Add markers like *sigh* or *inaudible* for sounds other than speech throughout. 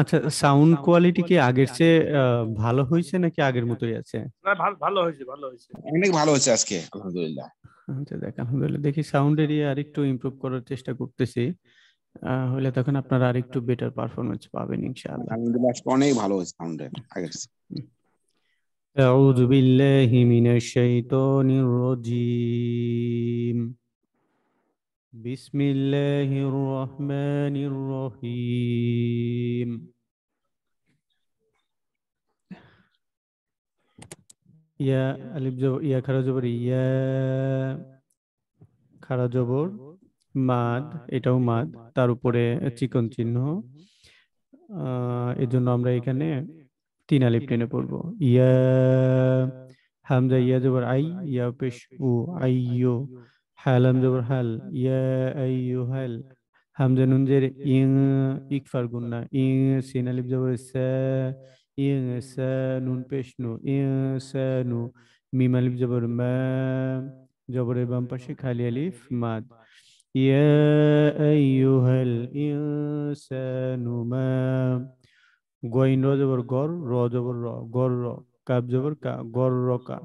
আচ্ছা সাউন্ড আচ্ছা, কোয়ালিটি কি আগের চেয়ে ভালো হয়েছে নাকি আগের হ্যাঁ। মতোই আছে না ভালো ভালো হয়েছে ভালো হয়েছে অনেক ভালো হয়েছে আজকে আলহামদুলিল্লাহ আচ্ছা দেখ আলহামদুলিল্লাহ দেখি সাউন্ড এরিয়া ইয়ে আরেকটু ইমপ্রুভ করার চেষ্টা করতেছি হলে তখন আপনারা আরেকটু বেটার পারফরম্যান্স পাবেন ইনশাআল্লাহ আলহামদুলিল্লাহ আজকে অনেক ভালো হয়েছে সাউন্ড আগের চেয়ে أعوذ بالله من الشيطان الرجيم بسم الله الرحمن الرحيم يا ألف جبر يا خرا يا খারা মাদ এটাও মাদ তার উপরে চিকন চিহ্ন জন্য আমরা এখানে তিন আলিফ টেনে পড়ব ইয়া হামজা ইয়া জবর আই ইয়া পেশ উ আইয়ো হালাম জবর হাল ইয়া আইয়ুহাল হামজা নুন জের ইং ইকফার গুন্না ইং সিন আলিফ জবর সা ইং সা নুন পেশ নু ইং সা নু মিম আলিফ জবর মা জবরের বাম পাশে খালি আলিফ মাদ ইয়া আইয়ুহাল ইনসানু মা গোইন র জবর গর র জবর র গর র কাব জবর কা গর র কা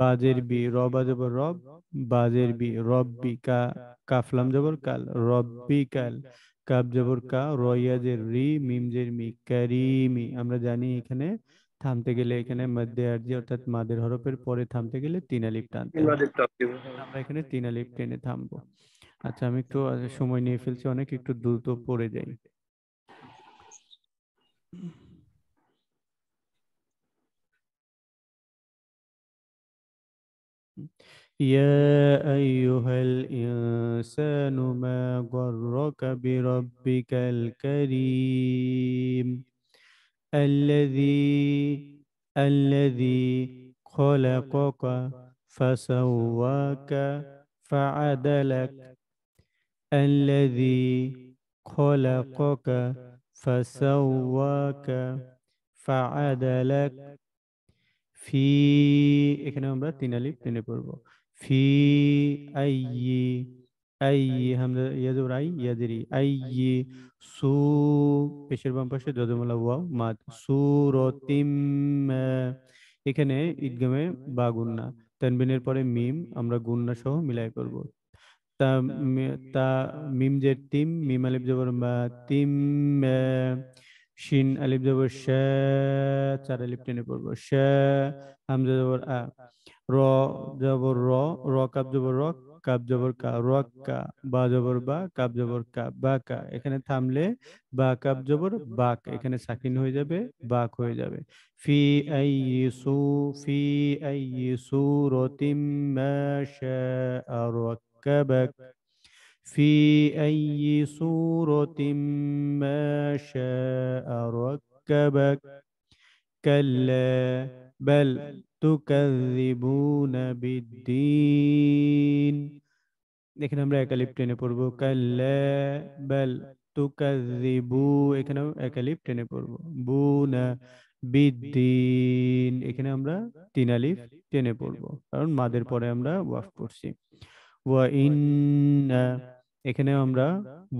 বাজের বি রবা জবর রব বাজের বি রব্বি কা কাফলাম জবর কাল রব্বি কাল কাব জবর কা রয়াজের রি মিম জের মি কারিমি আমরা জানি এখানে থামতে গেলে এখানে মধ্যে আরজি অর্থাৎ মাদের হরফের পরে থামতে গেলে তিন আলিফ টানতে আমরা এখানে তিন আলিফ টেনে থামবো আচ্ছা আমি একটু সময় নিয়ে ফেলছি অনেক একটু দ্রুত পড়ে যাই يا أيها الإنسان ما غرك بربك الكريم الذي الذي خلقك فسواك فعدلك الذي خلقك فسواك فعدلك في এখানে আমরা হ্যাঁ, তিন আলিফ টেনে পড়ব ফি আই আইয়ি হামজা ইয়াজুর আই ইয়াজরি আইয়ি সু পেশের বাম পাশে যদমলা ওয়াও মাদ সুরতিম এখানে ইদগামে বা গুন্না তানবিনের পরে মিম আমরা গুন্না সহ মিলাই করব তা তা মিম যে তিম মিম আলিফ জবর বা তিম শিন আলিফ দেব চার আলিফ টেনে পড়বো হামজা জবর আ র জবর র র কাপ জবর র কাপ জবর কা রক কা বা জবর বা কাপ জবর কা বা কা এখানে থামলে বা কাপ জবর বাক এখানে সাকিন হয়ে যাবে বাক হয়ে যাবে ফি আই সু ফি আই সু রতিম মা শা রাকাবাক في أي صورة ما شاء ركبك كلا بل تكذبون بالدين দেখেন আমরা একালিপ টেনে পড়ব কাল্লা বাল তুকাযিবু এখানে একালিপ টেনে পড়ব বুনা বিদ্দিন এখানে আমরা তিন আলিফ টেনে পড়ব কারণ মাদের পরে আমরা ওয়াফ পড়ছি ওয়া ইন্না এখানেও আমরা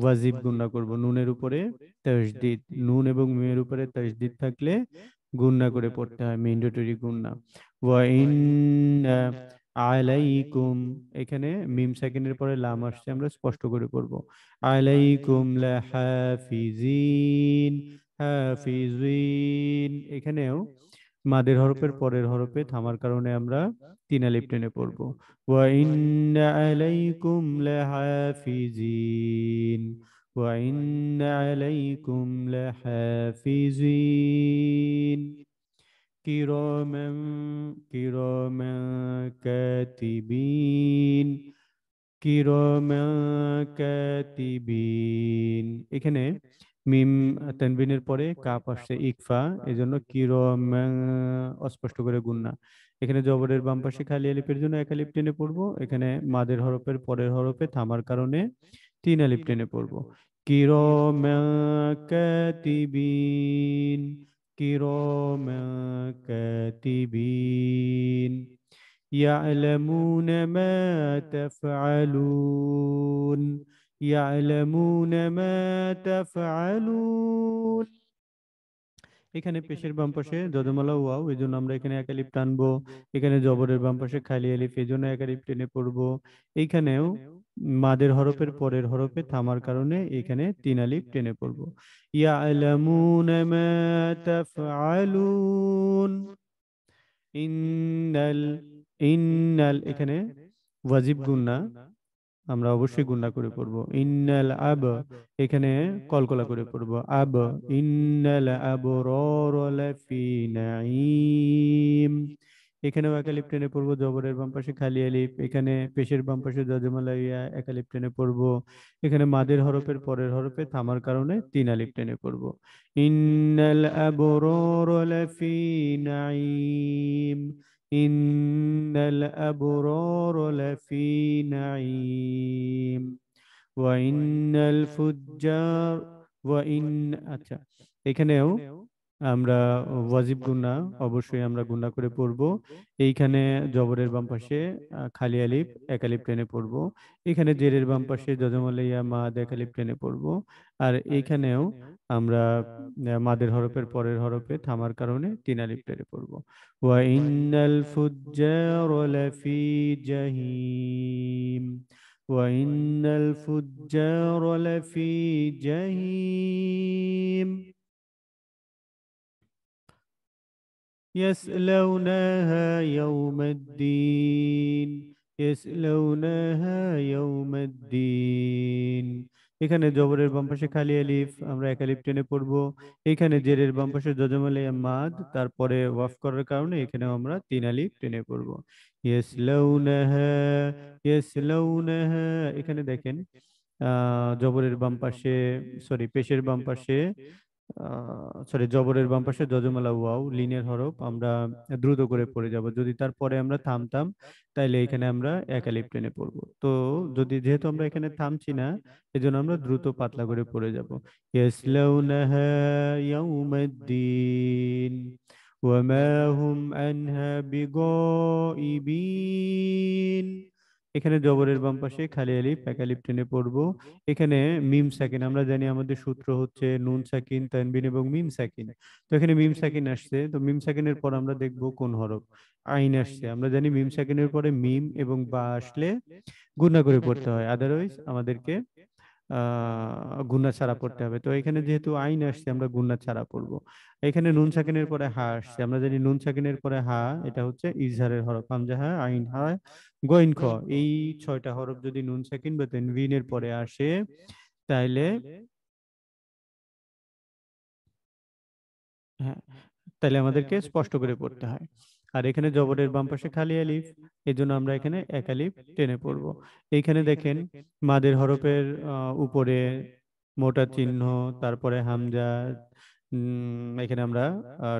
ওয়াজিব গুন্না করব নুনের উপরে তাসদিদ নুন এবং মিমের উপরে তাসদিদ থাকলে গুন্না করে পড়তে হয় ম্যান্ডেটরি গুন্না ওয়া ইন্না আলাইকুম এখানে মিম সেকেন্ডের পরে লাম আসছে আমরা স্পষ্ট করে পড়ব আলাইকুম লাহাফিজিন হাফিজিন এখানেও মাদের হরফের পরের হরফে থামার কারণে আমরা তিন আলিফ পড়ব ওয়া ইন্না আলাইকুম লাহাফিজিন ওয়া ইন্না আলাইকুম লাহাফিজিন কিরামান কিরামান কাতিবিন কিরামান কাতিবিন এখানে মিম তানবিনের পরে কাপ আসছে ইকফা এই জন্য কির অস্পষ্ট করে গুন্না এখানে জবরের বাম পাশে খালি আলিপের জন্য এক আলিপ টেনে পড়বো এখানে মাদের হরফের পরের হরফে থামার কারণে তিন আলিপ টেনে পড়বো কির কাতিবিন কির কাতিবিন يعلمون ما تفعلون ইয়ালামুন মা তাফআলুন এখানে পেশের বাম পাশে যদমালা ওয়াও এই জন্য আমরা এখানে এক আলিফ টানবো এখানে জবরের বাম পাশে খালি আলিফ এই জন্য এক আলিফ টেনে পড়ব এইখানেও মাদের হরফের পরের হরফে থামার কারণে এখানে তিন আলিফ টেনে পড়বো ইয়ালামুন মা তাফআলুন ইন্নাল ইন্নাল এখানে ওয়াজিব না আমরা অবশ্যই গুন্ডা করে পড়বো ইন্নাল আব এখানে কলকলা করে পড়বো আব ইন্নাল আব এখানেও একালিপ টেনে পড়বো জবরের বাম পাশে খালি আলিপ এখানে পেশের বাম পাশে জজমালাইয়া একালিপ টেনে পড়বো এখানে মাদের হরফের পরের হরফে থামার কারণে তিন আলিপ টেনে পড়বো ইন্নাল আব লাফি إن الأبرار لفي نعيم وإن الفجار وإن أتى এখানেও আমরা ওয়াজিব গুন্না অবশ্যই আমরা গুন্না করে পড়ব এইখানে জবরের বাম পাশে খালি আলিফ এক আলিফ টেনে পড়ব এখানে জেরের বাম পাশে জজমালিয়া মাদ এক আলিফ টেনে পড়ব আর এইখানেও আমরা মাদের হরফের পরের হরফে থামার কারণে তিন আলিফ টেনে পড়ব ওয়া ইন্নাল ফুজ্জার লাফি জাহিম ওয়া ইন্নাল ফুজ্জার লাফি জাহিম يسلونها يوم الدين يسلونها يوم الدين এখানে জবরের বাম পাশে খালি আলিফ আমরা এক আলিফ টেনে পড়ব এখানে জেরের বাম পাশে জজমালে মাদ তারপরে ওয়াফ করার কারণে এখানে আমরা তিন আলিফ টেনে পড়ব ইয়াসলাউনাহা ইয়াসলাউনাহা এখানে দেখেন জবরের বাম পাশে সরি পেশের বাম পাশে সরি জবরের বাম পাশে জজমালা ওয়াও লিনের হরফ আমরা দ্রুত করে পড়ে যাব যদি তারপরে আমরা থামতাম তাইলে এখানে আমরা এক আলিফ টেনে পড়ব তো যদি যেহেতু আমরা এখানে থামছি না এজন্য আমরা দ্রুত পাতলা করে পড়ে যাব ইয়াসলাউনাহা ইয়াউমাদ্দিন ওয়া মা হুম আনহা বিগাইবিন এখানে জবরের বাম পাশে খালি আলিফ একালিফ টেনে পড়বো এখানে মিম সাকিন আমরা জানি আমাদের সূত্র হচ্ছে নুন সাকিন তানবিন এবং মিম সাকিন তো এখানে মিম সাকিন আসছে তো মিম সাকিনের পর আমরা দেখব কোন হরফ আইন আসছে আমরা জানি মিম সাকিনের পরে মিম এবং বা আসলে গুণা করে পড়তে হয় আদারওয়াইজ আমাদেরকে গুন্না ছাড়া পড়তে হবে তো এখানে যেহেতু আইন আসছে আমরা গুন্না ছাড়া পড়ব এখানে নুন সাকিনের পরে হা আসছে হ্যাঁ। আমরা জানি নুন সাকিনের পরে হা এটা হচ্ছে ইজহারের হরফ হামজা হা আইন হা গইন খ এই ছয়টা হরফ যদি নুন সাকিন বা তেনভিনের পরে আসে তাইলে হ্যাঁ তাহলে আমাদেরকে স্পষ্ট করে পড়তে হয় আর এখানে জবরের বাম পাশে খালি আলিফ এই জন্য আমরা এখানে এক আলিফ টেনে পড়ব এইখানে দেখেন মাদের হরফের উপরে মোটা চিহ্ন তারপরে হামজা এখানে আমরা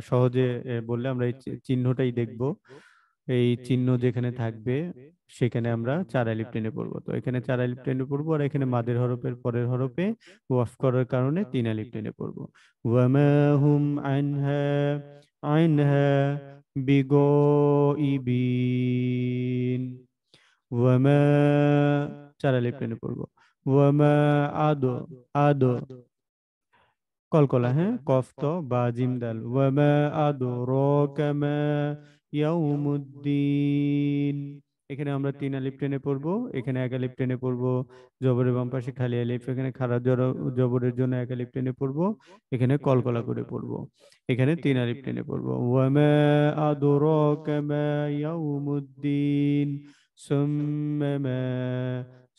সহজে বললে আমরা এই চিহ্নটাই দেখবো এই চিহ্ন যেখানে থাকবে সেখানে আমরা চার আলিফ টেনে পড়বো তো এখানে চার আলিফ টেনে পড়বো আর এখানে মাদের হরফের পরের হরফে ওয়াফ করার কারণে তিন আলিফ টেনে পড়বো ওয়ামাহুম আনহা আনহা বিগইবিন ওয়ামা চার আলিফ টেনে পড়বো আদো আদো কলকলা হ্যাঁ, হ্যাঁ? কফ তো বা জিমদাল ওয়ামা আদো র কামা ইয়াউমুদ্দিন এখানে আমরা তিন আলিফ টেনে পড়বো এখানে এক আলিফ টেনে পড়বো জবরের বাম পাশে খালি আলিফ এখানে খারাপ জবরের জন্য এক আলিফ টেনে পড়বো এখানে কলকলা করে পড়বো এখানে তিন আলিফ টেনে পড়বো ওয়ামা আদরাক মা ইয়াউমুদ্দিন সুম্মা মা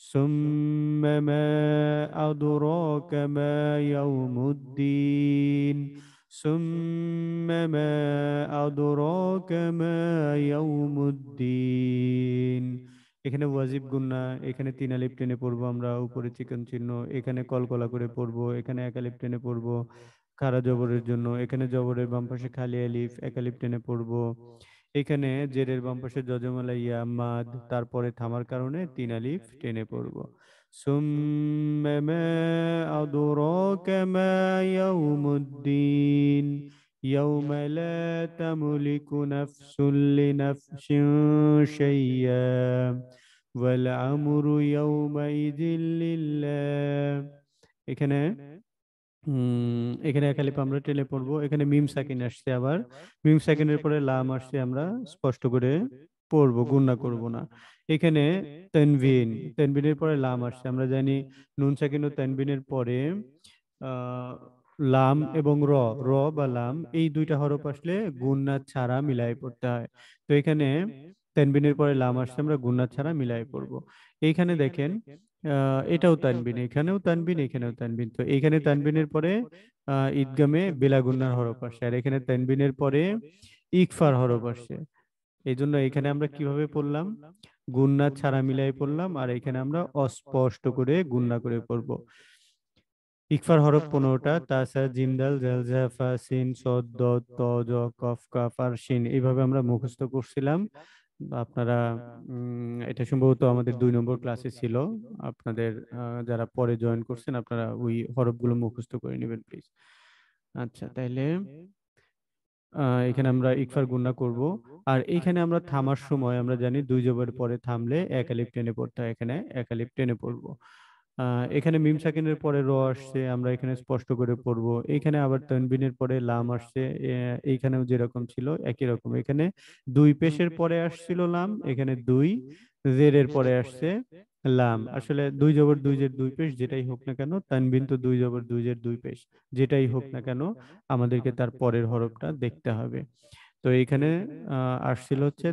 সুম্মা মা মা ইয়াউমুদ্দিন ثم ما أدراك ما يوم الدين এখানে ওয়াজিব গুন্না এখানে তিন আলিপ টেনে পড়বো আমরা উপরে চিকন চিহ্ন এখানে কলকলা করে পড়বো এখানে এক আলিপ টেনে পড়বো খারা জবরের জন্য এখানে জবরের বাম পাশে খালি আলিফ এক আলিপ টেনে পড়বো এখানে জেরের বাম পাশে জজমালাইয়া মাদ তারপরে থামার কারণে তিন আলিফ টেনে পড়বো ثم ما أدراك ما يوم الدين يوم لا تملك نفس لنفس شيئا والعمر يومئذ لله এখানে এখানে খালি আমরা টেলে পড়বো এখানে মিম সাকিন আসছে আবার মিম সাকিনের পরে লাম আসছে আমরা স্পষ্ট করে পড়বো গুণনা করব না এখানে তেনবিন তেনবিনের পরে লাম আসছে আমরা জানি নুন সাকিন ও তানভিনের পরে লাম এবং র র বা লাম এই দুইটা হরফ আসলে গুন্না ছাড়া মিলাই পড়তে হয় তো এখানে তানবিনের পরে লাম আসছে আমরা গুন্না ছাড়া মিলাই পড়ব এইখানে দেখেন এটাও তানবিন এখানেও তানবিন এখানেও তানবিন তো এখানে তানবিনের পরে ঈদগামে বেলা গুন্নার হরফ আসছে আর এখানে তানবিনের পরে ইকফার হরফ আসছে এই জন্য এখানে আমরা কিভাবে পড়লাম গুন্না ছাড়া মিলাই পড়লাম আর এখানে আমরা অস্পষ্ট করে গুন্না করে পড়ব ইকফার হরফ পনেরোটা তাসা জিমদাল জালজাফা সিন সদ ত জ কফ আর সিন এইভাবে আমরা মুখস্থ করছিলাম আপনারা এটা সম্ভবত আমাদের দুই নম্বর ক্লাসে ছিল আপনাদের যারা পরে জয়েন করছেন আপনারা ওই হরফগুলো মুখস্থ করে নেবেন প্লিজ আচ্ছা তাইলে এখানে আমরা ইকফার গুন্না করব আর এখানে আমরা থামার সময় আমরা জানি দুই জবের পরে থামলে এক আলিফ টেনে পড়তে হয় এখানে এক আলিফ টেনে পড়বো এখানে মিম সাকিনের পরে র আসছে আমরা এখানে স্পষ্ট করে পড়বো এখানে আবার তনবিনের পরে লাম আসছে এইখানেও যেরকম ছিল একই রকম এখানে দুই পেশের পরে আসছিল লাম এখানে দুই জেরের পরে আসছে লাম আসলে দুই জবর দুই জের দুই পেশ যেটাই হোক না কেন তানবিন তো দুই জবর দুই জের দুই পেশ যেটাই হোক না কেন আমাদেরকে তার পরের হরফটা দেখতে হবে তো এইখানে আসছিল হচ্ছে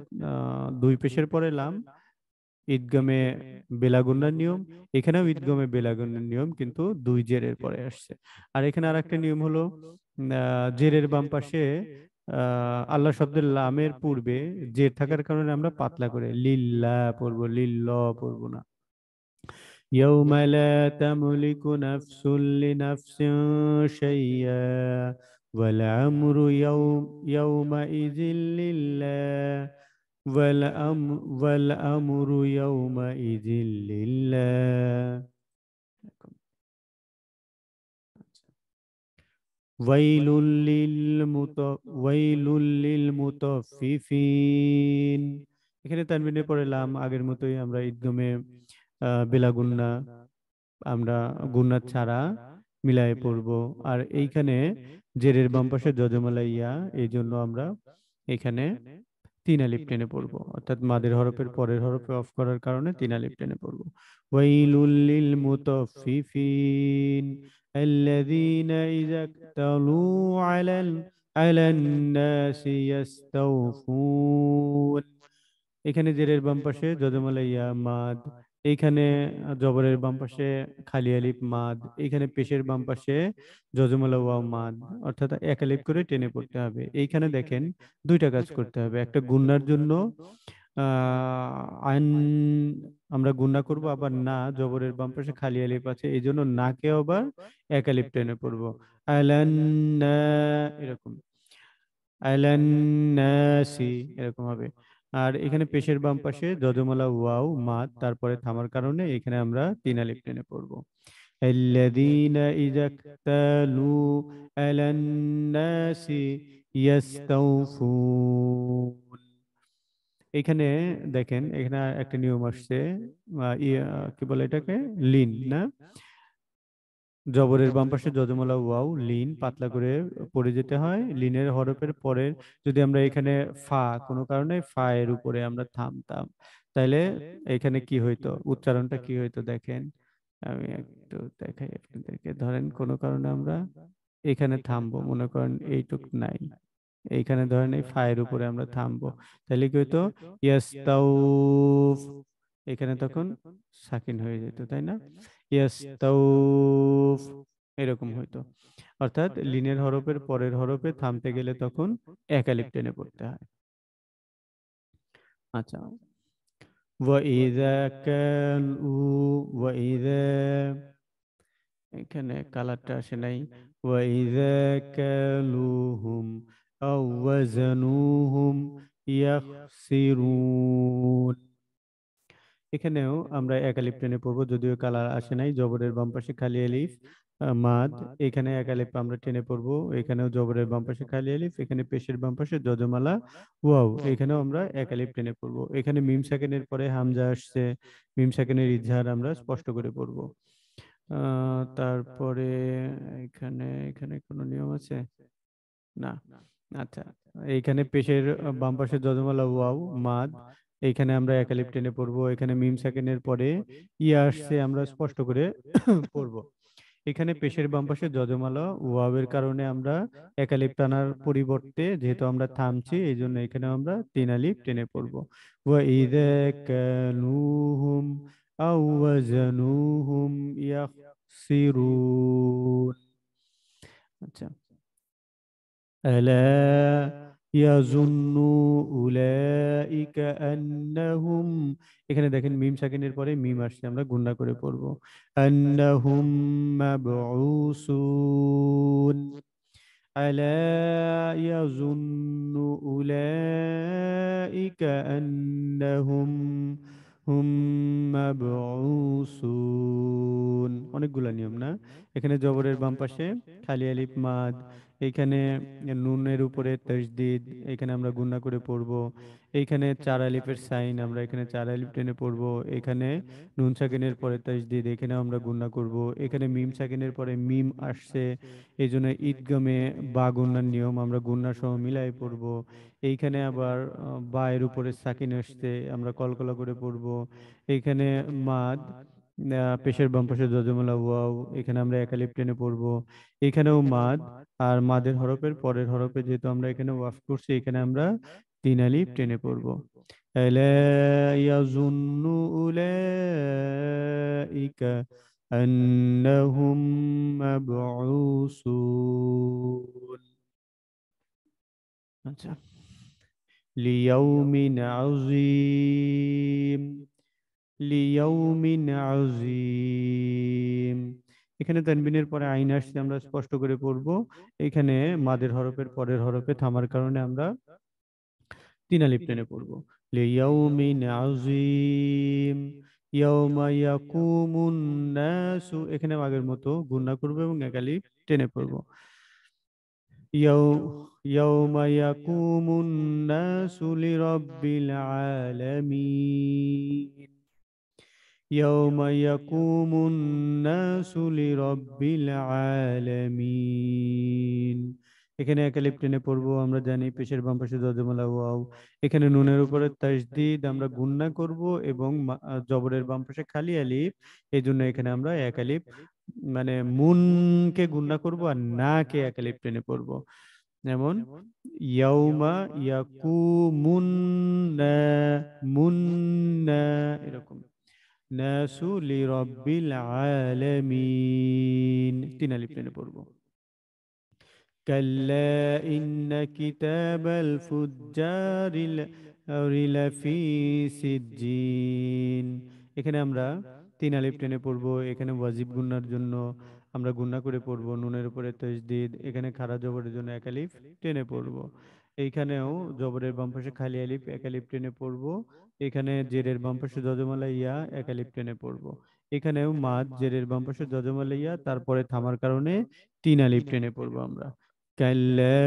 দুই পেশের পরে লাম ঈদগমে বেলাগুন্নার নিয়ম এখানেও ঈদগমে বেলাগুন্নার নিয়ম কিন্তু দুই জেরের পরে আসছে আর এখানে আর একটা নিয়ম হলো জেরের বাম পাশে আল্লাহ শব্দের লামের পূর্বে জের থাকার কারণে আমরা পাতলা করে লিল্লা পড়বো লিল্ল পড়বো না يوم لا تملك نفس لنفس شيئا والأمر يوم يومئذ لله والأمر, والأمر يومئذ لله ويل للمط ويل للمطففين এখানে তানবিনের পরে লাম আগের মতোই আমরা ইদগমে বেলা গুন্না আমরা গুন্না ছাড়া মিলায়ে পড়ব আর এইখানে জেরের বাম পাশে ইয়া এই জন্য আমরা এখানে তিন টেনে পড়বো অর্থাৎ মাদের হরফের পরের হরফে অফ করার কারণে তিন টেনে পড়বো ওয়াইলুল এখানে জেরের বাম পাশে যদমালাইয়া মাদ এইখানে জবরের বাম পাশে খালি আলিপ মাদ এইখানে পেশের বাম পাশে যজমালা ওয়াও মাদ অর্থাৎ এক আলিফ করে টেনে পড়তে হবে এইখানে দেখেন দুইটা কাজ করতে হবে একটা গুন্নার জন্য আয়ন আমরা গুন্না করব আবার না জবরের বাম পাশে খালি আলিপ আছে এই জন্য নাকে আবার এক আলিফ টেনে পড়বো আলান এরকম আলান্নাসি এরকম হবে আর এখানে পেশের বাম পাশে দদমলা ওয়াও মাত তারপরে থামার কারণে এখানে আমরা তিন আলিপ টেনে পড়বো الذين إذا اكتالوا على الناس يستوفون এখানে দেখেন এখানে একটা নিয়ম আসছে কি বলে এটাকে লিন না জবরের বাম পাশে যজমলা ওয়াও লিন পাতলা করে পড়ে যেতে হয় লিনের হরফের পরের যদি আমরা এখানে ফা কোনো কারণে ফা এর উপরে আমরা থামতাম তাহলে এখানে কি হইতো উচ্চারণটা কি হইতো দেখেন আমি একটু দেখাই আপনাদেরকে ধরেন কোনো কারণে আমরা এখানে থামবো মনে করেন এইটুক নাই এইখানে ধরেন এই ফায়ের উপরে আমরা থামবো তাহলে কি হইতো ইয়াস্তাউফ এখানে তখন সাকিন হয়ে যেত তাই না ইয়াস্তাউফ এরকম হইতো অর্থাৎ লিনের হরফের পরের হরফে থামতে গেলে তখন একালিপ টেনে পড়তে হয় আচ্ছা ওয়াইদা কালু ওয়াইদা এখানে কালারটা আসে নাই ওয়াইদা কালুহুম ইয়াখসিরুন এখানেও আমরা এক আলিফ টেনে পড়বো যদিও কালার আসে নাই জবরের বাম পাশে খালি আলিফ মাদ এখানে এক আলিফ আমরা টেনে পড়বো এখানেও জবরের বাম পাশে খালি আলিফ এখানে পেশের বাম পাশে জজমালা ওয়াও এখানেও আমরা এক আলিফ টেনে পড়বো এখানে মিম সেকেন্ডের পরে হামজা আসছে মিম সেকেন্ডের ইজহার আমরা স্পষ্ট করে পড়বো তারপরে এখানে এখানে কোনো নিয়ম আছে না আচ্ছা এইখানে পেশের বাম পাশে জজমালা ওয়াও মাদ এইখানে আমরা একালিপ টেনে পড়বো এখানে মিম সেকেন্ডের পরে ই আসছে আমরা স্পষ্ট করে *coughs* পড়বো এখানে পেশের বাম পাশে জজমালা ওয়াবের কারণে আমরা একালিপ টানার পরিবর্তে যেহেতু আমরা থামছি এই জন্য এখানে আমরা তিন আলিপ টেনে পড়বো ওয়া ইদা কালুহুম আচ্ছা আলা ইয়াজুন্ন উলাইকা আন্নাহুম এখানে দেখেন মিম সাকিনের পরে মিম আসছে আমরা গুন্ডা করে পড়ব আন্নাহুম মাবউসুন আলা ইয়াজুন্ন উলাইকা আন্নাহুম হুম মাবউসুন অনেকগুলা নিয়ম না এখানে জবরের বাম পাশে খালি আলিপ মাদ এইখানে নুনের উপরে তসদিদ এখানে আমরা গুন্না করে পড়ব এইখানে চার আলিফের সাইন আমরা এখানে চার আলিফ টেনে পড়ব এখানে নুন সাকিনের পরে তসদিদ এখানে আমরা গুন্না করব এখানে মিম সাকিনের পরে মিম আসছে এই জন্য ঈদগমে বা গুন্নার নিয়ম আমরা গুন্না সহ মিলাই পড়ব এইখানে আবার বা এর উপরে সাকিন আসছে আমরা কলকলা করে পড়ব এইখানে মাদ হ্যাঁ, পেশের বাম পাশে জজমলা ওয়াও এখানে আমরা একালি টেনে পড়ব এখানেও মাদ আর মাদের হরফের পরের হরফে যেহেতু আমরা এখানে ওয়াফ করছি এখানে আমরা তিন আলিপ টেনে পড়বো ألا يظن أولئك أنهم مبعوثون ليوم عظيم লিয়াউমিন আজিম এখানে তানবিনের পরে আইন আসছে আমরা স্পষ্ট করে পড়ব এখানে মাদের হরফের পরের হরফে থামার কারণে আমরা তিন টেনে পড়ব লিয়াউমিন আজিম ইয়াউমা ইয়াকুমুন নাসু এখানে আগের মতো গুন্না করব এবং একালি টেনে পড়ব ইয়াউ ইয়াউমা ইয়াকুমুন নাসু লিরাব্বিল আলামিন يوم يقوم الناس لرب العالمين এখানে একালিপ টেনে পড়বো আমরা জানি পেশের বাম পাশে দজমালা ওয়াও এখানে নুনের উপরে তাসদিদ আমরা গুন্না করব এবং জবরের বাম পাশে খালি আলিফ এই জন্য এখানে আমরা একালিপ মানে মুনকে গুন্না করব আর না কে একালিপ টেনে পড়বো যেমন ইয়াউমা মুন্না মুন্না এরকম আলিফ এখানে আমরা তিন আলিপ টেনে পড়ব এখানে ওয়াজিব গুন্নার জন্য আমরা গুন্না করে পড়ব নুনের উপরে তসদিদ এখানে খারা জবরের জন্য এক আলিফ টেনে পড়বো এইখানেও জবরের বাম পাশে খালি আলিফ এক আলিফ টেনে পড়বো এখানে জেরের বাম পাশে যজমালা ইয়া একালিপ টেনে এখানেও মাদ জেরের বাম পাশে ইয়া তারপরে থামার কারণে তিন আলিপ টেনে পড়বো আমরা কাল্লা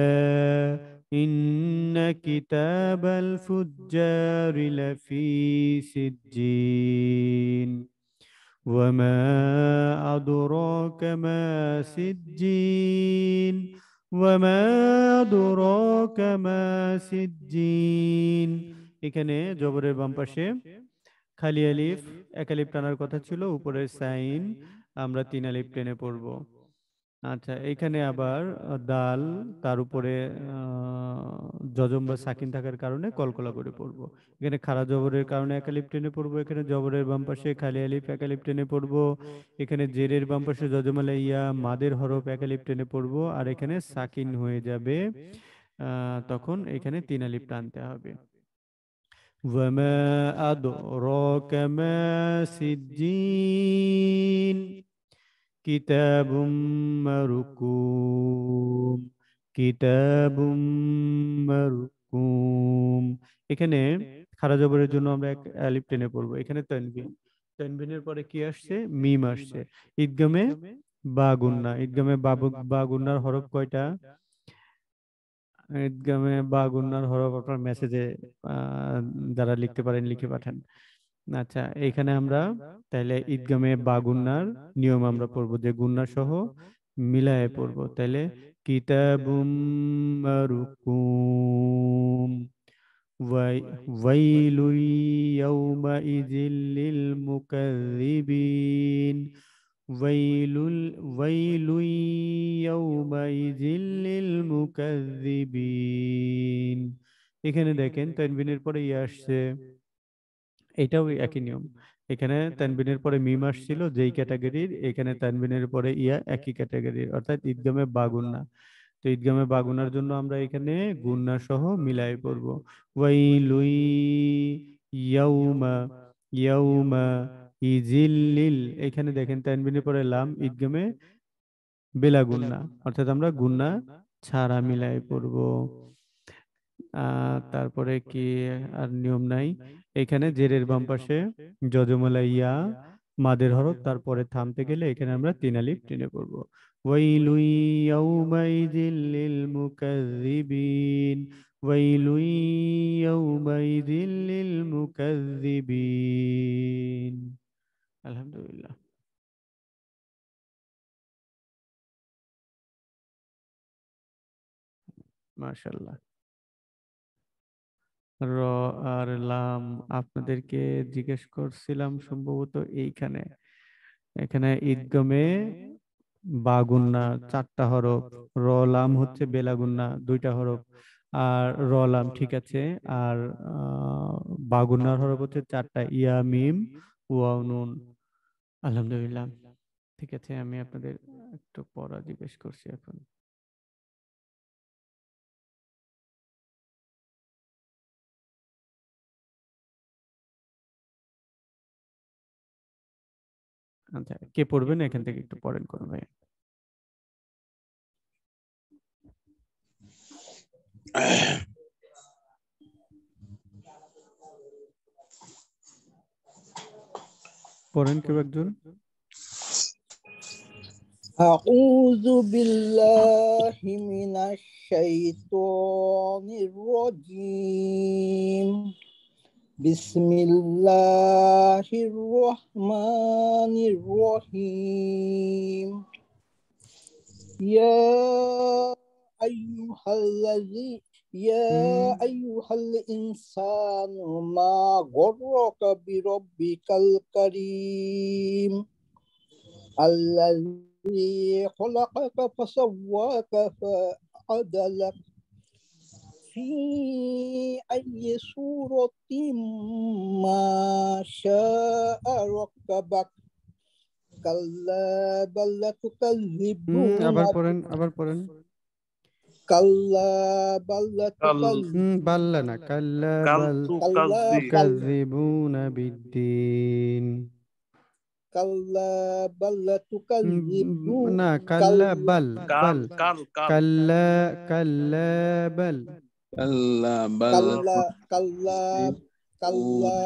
সিজ্জিন এখানে জবরের বাম পাশে খালি আলিফ এক আলিফ টানার কথা ছিল উপরের সাইন আমরা তিন আলিফ টেনে পড়ব আচ্ছা এখানে আবার দাল তার উপরে জজম বা সাকিন থাকার কারণে কলকলা করে পড়ব এখানে খাড়া জবরের কারণে এক আলিফ টেনে পড়বো এখানে জবরের বাম পাশে খালি আলিফ এক আলিফ টেনে পড়বো এখানে জেরের বাম পাশে জজমালা ইয়া মাদের হরফ এক আলিফ টেনে পড়বো আর এখানে সাকিন হয়ে যাবে তখন এখানে তিন আলিফ টানতে হবে وما أدراك ما سجين كتاب مركوم كتاب مركوم এখানে খারা জবরের জন্য আমরা এক অ্যালিপ টেনে পড়বো এখানে তানবিন তানবিনের পরে কি আসছে মিম আসছে ঈদগামে বাগুন্না ঈদগমে ঈদগামে বাগুন্নার হরফ কয়টা ঈদগামে বা গুন্নার হরফ আপনার মেসেজে যারা লিখতে পারেন লিখে পাঠান আচ্ছা এখানে আমরা তাহলে ঈদগামে বা গুন্নার নিয়ম আমরা পড়ব যে গুন্না সহ মিলায়ে পড়ব তাহলে কিতাবুম মারকুম ওয়াইলুল ইয়াউমা ইযিল লিল ওয়াইলুল ওয়াইলুল ইয়াউমাইযিল এখানে দেখেন তানবিনের পরে ইয়ে আসছে এটাও একই নিয়ম এখানে তানবিনের পরে মিম আসছিল যেই ক্যাটাগরির এখানে তানবিনের পরে ইয়া একই ক্যাটাগরির অর্থাৎ ঈদগামে বাগুন্না তো ঈদগামে বাগুনার জন্য আমরা এখানে গুন্না সহ মিলাই ওয়াই লুই ইয়াউমা ইয়াউমা ইজিল্লিল এখানে দেখেন তানবিনের পরে লাম ইদগমে বেলা গুন্না অর্থাৎ আমরা গুন্না ছাড়া মিলাই পড়ব তারপরে কি আর নিয়ম নাই এখানে জেরের বাম পাশে যজমলা ইয়া মাদের হরফ তারপরে থামতে গেলে এখানে আমরা তিন আলিফ টেনে পড়ব ওয়াইলু ইয়াউমাইযিল লিল ওয়াইলু ইয়াউমাইযিল লিল আলহামদুলিল্লাহ মার্শাল্লাহ আপনাদেরকে জিজ্ঞেস করছিলাম সম্ভবত এইখানে এখানে ঈদগমে বাগুন্না চারটা হরফ র হচ্ছে বেলাগুন্না দুইটা হরফ আর রলাম ঠিক আছে আর বাগুন্নার হরফ হচ্ছে চারটা ইয়ামিম ওয়াউনুন আলহামদুলিল্লাহ ঠিক আছে আমি আপনাদের একটু পড়া জিজ্ঞেস করছি এখন আচ্ছা কে পড়বেন এখান থেকে একটু পড়েন করুন ভাই *clears throat* পড়েন কেউ একজন أعوذ بالله من الشيطان الرجيم بسم الله الرحمن الرحيم يا أيها الذين يا أيها الإنسان ما غرك بربك الكريم الذي خلقك فسواك فعدلك في أي صورة ما شاء ركبك كلا بل تكذبون আবার পড়েন আবার পড়েন kalla balla balla na kalla kalla kazibuna biddin kalla balla tukazibuna kalla bal bal kalla kalla bal kalla bal kalla kalla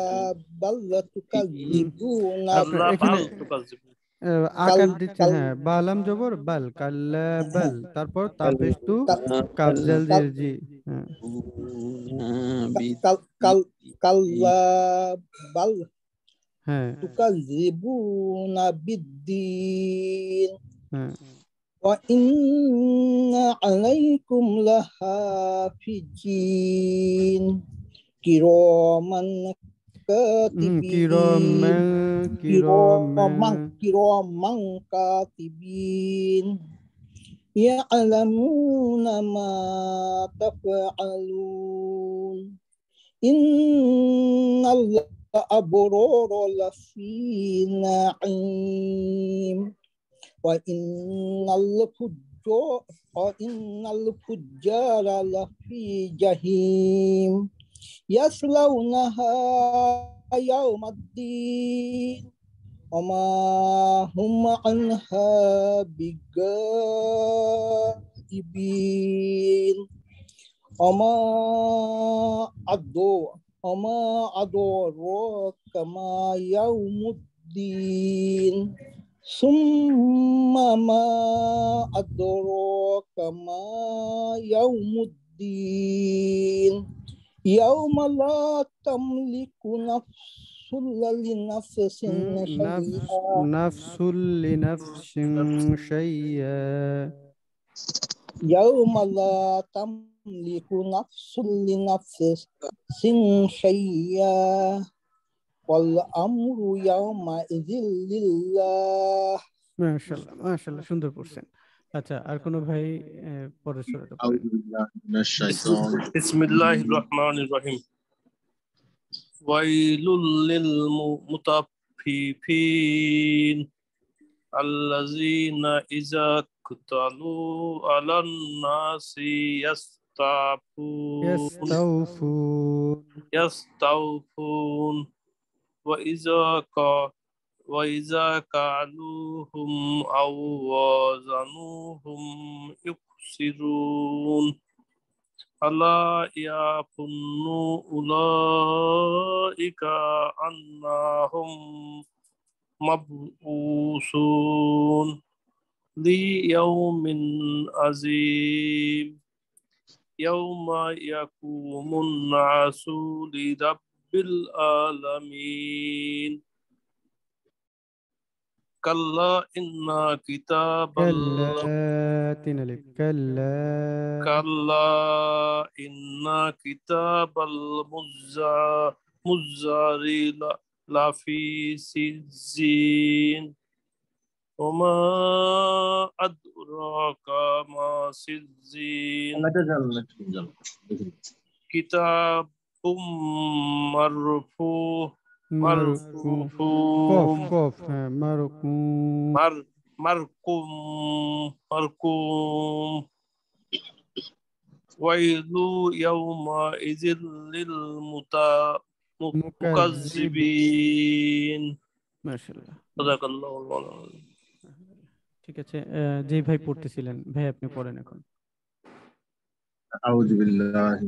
balla tukazibuna kalla bal tukazibuna আকার দিচ্ছে হ্যাঁ বালাম জবর বাল কাল বাল তারপর তাবিস্তু কাজল জি জি কাল কাল কাল বাল হ্যাঁ তুকাজিবু না বিদ্দিন وإن عليكم لحافظين كراما ke TV hmm, kira mang kira mang kira mang ka TV ya alamun ma tafalun inna abororo la fi na'im wa inna al-fujjara la fi jahim يصلونها يوم الدين وما هم عنها بغائبين وما أدور وما أدورك ما يوم الدين ثم ما أدورك ما يوم الدين يوم لا تملك نفس لنفس شيئا نفس لنفس شيئا يوم لا تملك نفس لنفس شيئا والأمر يومئذ لله ما شاء الله ما شاء الله সুন্দর পড়ছেন আচ্ছা আর কোন ভাই পরের সুরাটা বিসমিল্লাহির রহমানির রহিম ওয়াইলুল লিল মুতাফফিফিন আল্লাযীনা ইযা কুতালু আলান নাসি ইয়াস্তাফুন ইয়াস্তাফুন ইয়াস্তাফুন ওয়া ইযা وإذا كالوهم أو وزنوهم يقصرون ألا يظن أولئك أنهم مبعوثون ليوم عظيم يوم يقوم الناس لرب العالمين كلا إن كتاب كلا كلا كلا إن كتاب المزار مزاري لفي سجين وما أدراك ما سجين كتاب مرفوه Eh, ঠিক আছে যে ভাই পড়তেছিলেন ভাই আপনি পড়েন এখন আউযু বিল্লাহি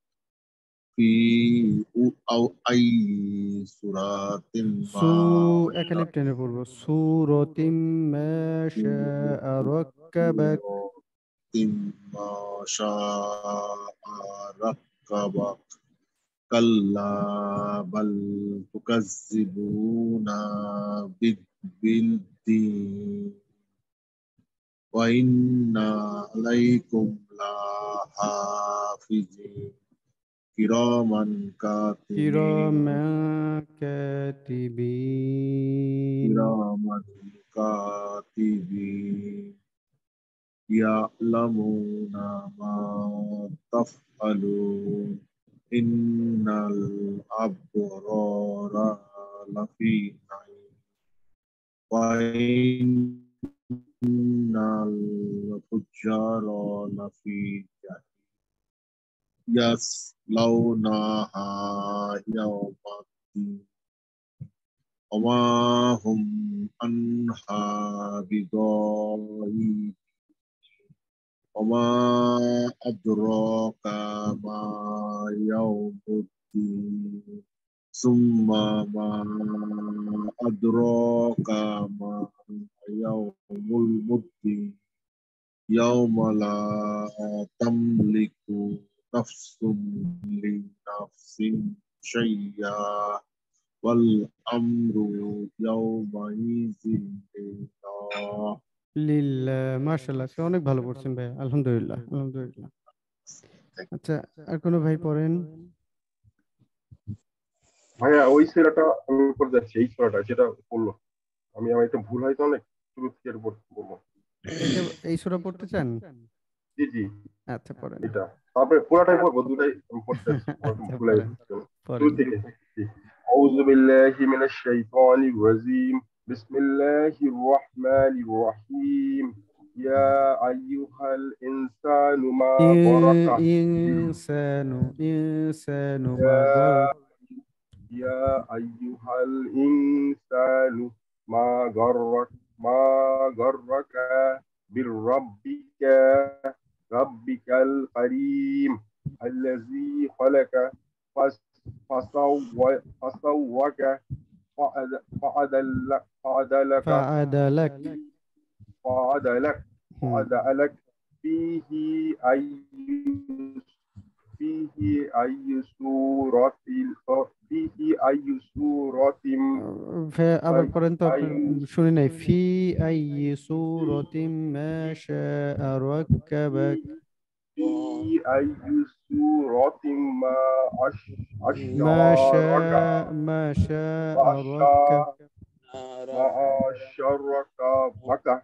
ফি উ আও আই সুরাতিম সু এখানে টেনে পড়ব সুরাতিম মা শাআ রাক্কাবাক তিম মা শাআ রাক্কাবাক কাল্লা বাল তুকাজ্জিবুনা বিদ্দিন وإن عليكم لحافظين ما الفجار اب رفیل یس လောနာဟာယောပတိအဝဟုံအန်ဟာဗိဒောဟိအဝအဒရောကာမယောပတိသုမ္မာမအဒရောကာမယောမုလ်မုတ်တိယောမလာတမ်လီကူ نفس لنفس شيئا والأمر يومئذ لله লিল্লাহ মাশাআল্লাহ সে অনেক ভালো পড়ছেন ভাই আলহামদুলিল্লাহ আলহামদুলিল্লাহ আচ্ছা আর কোন ভাই পড়েন ভাইয়া ওই সেরাটা আমি উপর যাচ্ছি এই সেরাটা যেটা বললো আমি আমার একটা ভুল হয়তো অনেক শুরু থেকে উপর বলবো এই সুরা পড়তে চান জি জি আচ্ছা পড়েন এটা তারপরে পুরাটাই পড়বো দুটাই أعوذ بالله من الشيطان الرجيم بسم الله الرحمن الرحيم يا أيها الإنسان ما غرك الإنسان إنسان ما يا أيها الإنسان ما غرك ما غرك بربك ربك الكريم الذي خلق فسوك لك فعدلك فعدلك فعدلك فعدلك فيه أي فيه أي سورة فيه أي سورة في أبل قرنتو شنو ناي في أي سورة ما شاء ركبك في أي سورة ما أش ما شاء ما شاء ركبك ما شرك بك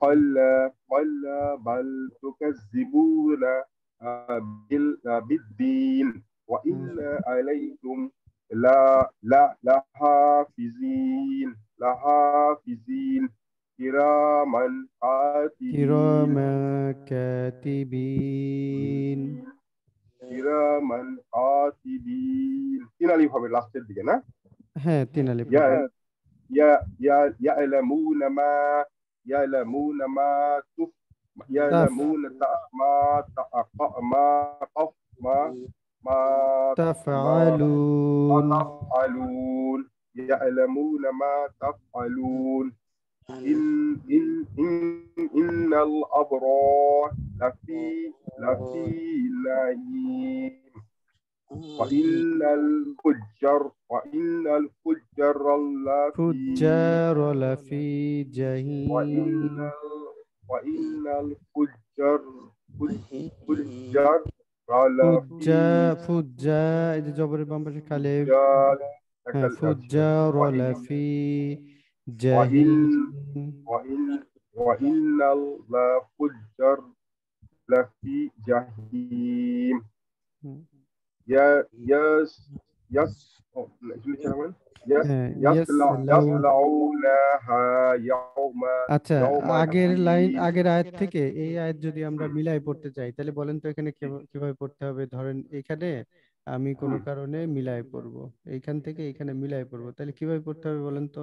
قل قل بل تكذبون بالدين وإن عليكم لا لا لحافظين لحافظين كراما كاتبين كراما كاتبين كراما كاتبين تين ألف হবে লাস্টের দিকে না হ্যাঁ তিন يا يا يا ইয়ালামুনা মা يعلمون ما تف يعلمون ما تقف ما قف ما ما تفعلون تفعلون يعلمون ما تفعلون إن إن إن إن الأبرار لفي لفي نعيم وإلا الفجر وإلا الفجر لفي فجر لفي جهيم وإلا وإلا الفجر فجر فجر فجر إذا جبر بامبش كاليف فجر لفي جهيم وإلا وإلا الفجر لفي جهيم Oh, eh, আগের লাইন আগের থেকে এই যদি আমরা মিলাই পড়তে চাই তাহলে বলেন তো এখানে কিভাবে পড়তে হবে ধরেন এখানে আমি কোন কারণে মিলাই পড়বো এইখান থেকে এখানে মিলাই পড়বো তাহলে কিভাবে পড়তে হবে বলেন তো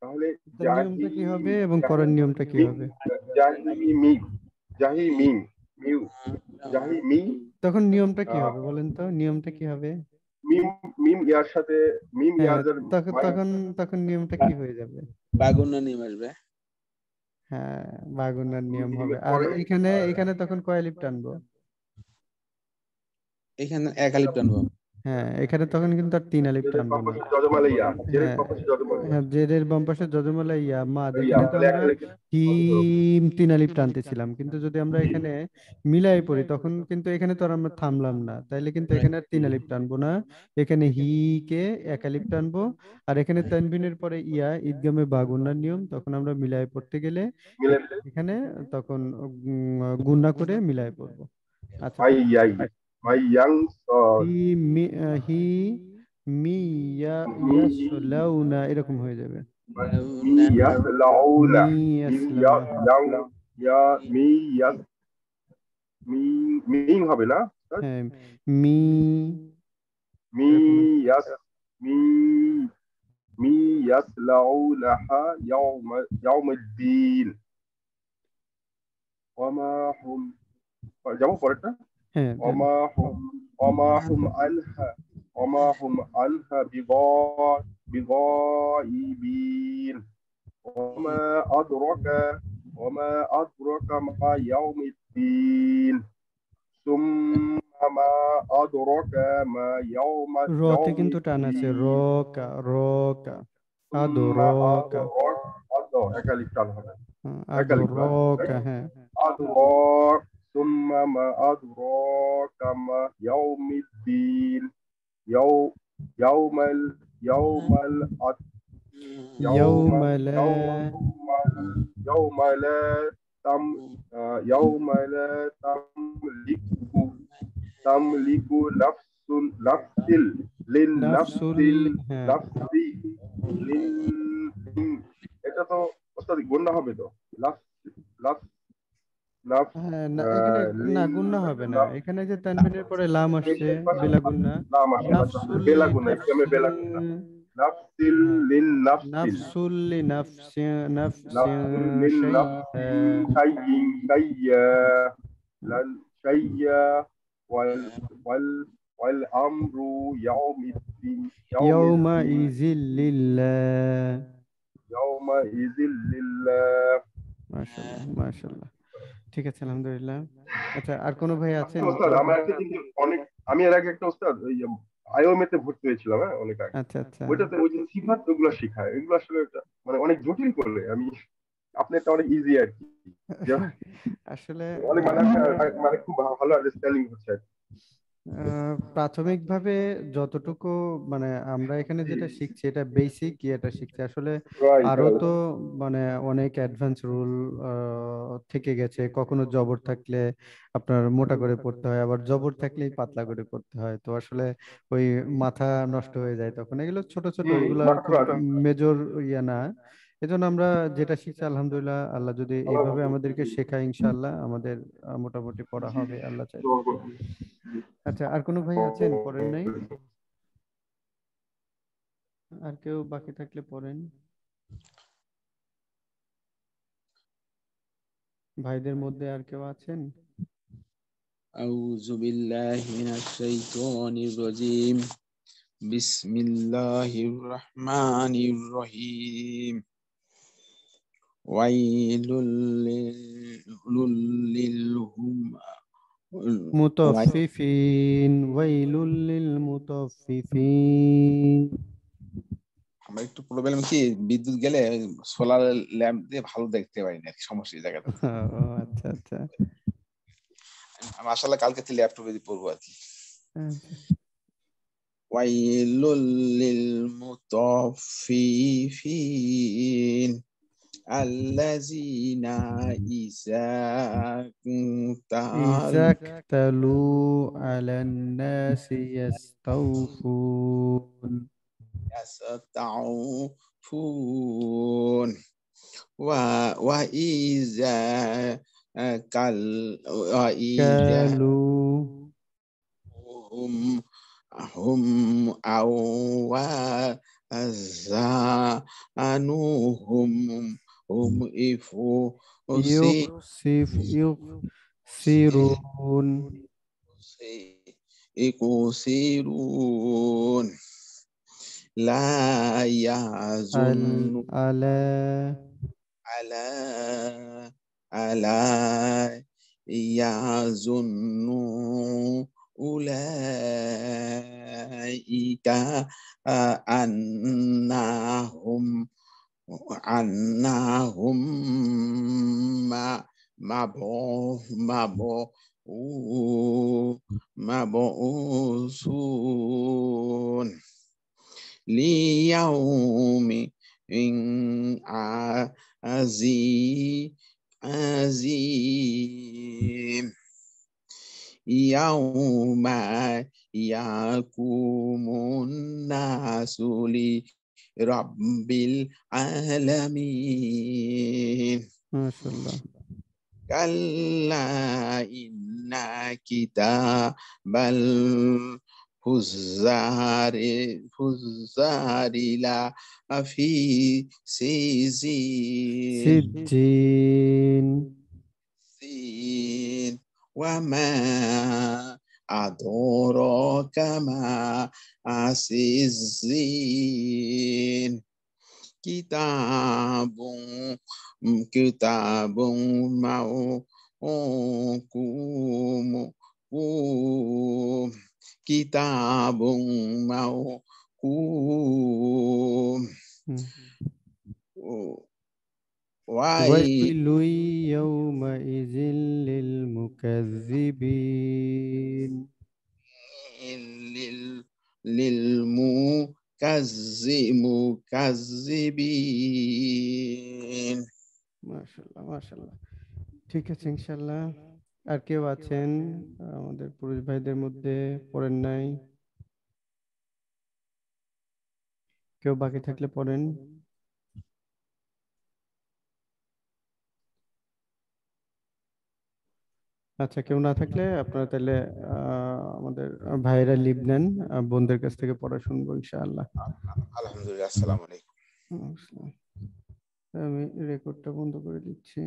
তাহলে নিয়মটা কি হবে এবং করার নিয়মটা কি হবে জানি আচ্ছা, তখন নিয়মটা কি হবে বলেন তো নিয়মটা কি হবে মিম মিম ইয়ার সাথে মিম হ্যাঁ, তখন তখন নিয়মটা কি হয়ে যাবে বাগুনা নিয়ম আসবে হ্যাঁ বাগুনার নিয়ম হবে আর এখানে হ্যাঁ। এখানে তখন কয় আলিফ টানবো এখানে এক আলিফ টানবো হ্যাঁ এখানে তখন কিন্তু আর তিন আলিফ টানবো না হ্যাঁ, হ্যাঁ জেরের বাম পাশে যজমালা ইয়া মা এখানে তো আমরা কিম তিন আলিফ টানতেছিলাম কিন্তু যদি আমরা এখানে মিলাই পড়ি তখন কিন্তু এখানে তো আর আমরা থামলাম না তাইলে কিন্তু এখানে আর তিন আলিফ টানবো না এখানে হি কে এক আলিফ টানবো আর এখানে তানবিনের পরে ইয়া ঈদগামে বা গুন্নার নিয়ম তখন আমরা মিলাই পড়তে গেলে এখানে তখন গুন্না করে মিলাই পড়বো আচ্ছা Mayan Hi mi eh, hi mi ya yaslauna এরকম হয়ে যাবে yaslauna yaslauna ya mi yas mi মিন হবে na mi mi yas mi mi yaslauna يوم يوم الدين وما هم جابوا فرقة وما هم وما هم عنها وما هم عنها بغائبين وما أدرك وما أدرك ما يوم الدين ثم ما أدرك ما يوم الدين روك تكين تو تانا سي روك روك أدرك أدرك أدرك أدرك أدرك ثم ما أدراك ما يوم الدين يوم يوم ال يوم ال يوم لا يوم لا تم يوم لا تملك تملك نفس نفس للنفس نفس এটা তো ওস্তাদ গুন্ডা হবে তো লাস্ট লাস্ট হ্যাঁ, না গুন্না হবে না এখানে যে তানবিনের পরে হ্যাঁ। ওয়াল ওয়াল ওয়াল আমরু ইয়াউমিদ্দিন ইয়াউমা ইযিল লিল্লাহ ইয়াউমা ইযিল লিল্লাহ মাশাআল্লাহ মাশাআল্লাহ ঠিক আছে আলহামদুলিল্লাহ আচ্ছা আর কোন ভাই আছেন অনেক আমি এর আগে একটা ওস্তাদ ওই আইওএমএতে ভর্তি হয়েছিলাম হ্যাঁ অনেক আগে আচ্ছা আচ্ছা ওইটাতে ওই যে সিফাত ওগুলো শেখায় এগুলো আসলে মানে অনেক জটিল করে আমি আপনি এটা অনেক ইজি আর কি *laughs* আসলে অনেক মানে মানে খুব ভালো আন্ডারস্ট্যান্ডিং হচ্ছে আর কি প্রাথমিকভাবে যতটুকু মানে আমরা এখানে যেটা শিখছি এটা বেসিক এটা শিখছি আসলে আরো তো মানে অনেক অ্যাডভান্স রুল থেকে গেছে কখনো জবর থাকলে আপনার মোটা করে পড়তে হয় আবার জবর থাকলেই পাতলা করে পড়তে হয় তো আসলে ওই মাথা নষ্ট হয়ে যায় তখন এগুলো ছোট ছোট এগুলো মেজর ইয়া না এজন্য আমরা যেটা শিখছি আলহামদুলিল্লাহ আল্লাহ যদি এইভাবে আমাদেরকে শেখায় ইনশাআল্লাহ আমাদের মোটামুটি পড়া হবে আল্লাহ চাই আচ্ছা আর কোনো ভাই আছেন পড়েন নাই আর কেউ বাকি থাকলে পড়েন ভাইদের মধ্যে আর কেউ আছেন আউযু বিল্লাহি মিনাশ শাইতানির রাজিম বিসমিল্লাহির রহমানির রহিম আমরা একটু প্রবলেম কি বিদ্যুৎ গেলে সোলার ল্যাম্প দিয়ে ভালো দেখতে পাই না সমস্যা জায়গাটা আচ্ছা আচ্ছা আসলে কালকে থেকে ল্যাপটপে দিয়ে পড়বো আর কি আচ্ছা। ওয়াইলুল মুতাফিফিন الذين إذا إذا اكتلوا على الناس يستوفون يستعفون وإذا كل وإذا هم هم أو وزانوهم يقصرون لا يحزن على على على يحزن أولئك أنهم وعناهم مبعوث مبعوثون ليوم عظيم يوم يقوم الناس لي رب العالمين ما شاء الله كلا إن كتاب الفزار فزار لا في سجين سجين وما adoro as adoroka ma asizin kitabun kitabun mau kumu kitabun mau kumu uhum. ويل يومئذ للمكذبين للمكذبين ما شاء الله ما شاء الله ঠিক আছে ইনশাল্লাহ আর কেউ আছেন আমাদের পুরুষ ভাইদের মধ্যে পড়েন নাই কেউ বাকি থাকলে পড়েন আচ্ছা কেউ না থাকলে আপনারা তাহলে আমাদের ভাইরা লিভ নেন বোনদের কাছ থেকে পড়া শুনবো ইনশাআল্লাহ আলহামদুলিল্লাহ আসসালামু আলাইকুম আমি রেকর্ডটা বন্ধ করে দিচ্ছি